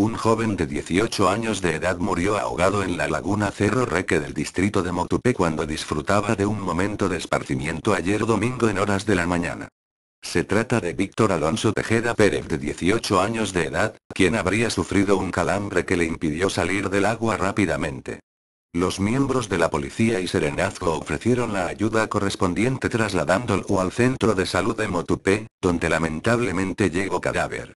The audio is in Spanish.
Un joven de 18 años de edad murió ahogado en la laguna Cerro Reque del distrito de Motupe cuando disfrutaba de un momento de esparcimiento ayer domingo en horas de la mañana. Se trata de Víctor Alonso Tejeda Pérez de 18 años de edad, quien habría sufrido un calambre que le impidió salir del agua rápidamente. Los miembros de la policía y Serenazgo ofrecieron la ayuda correspondiente trasladándolo al centro de salud de Motupé, donde lamentablemente llegó cadáver.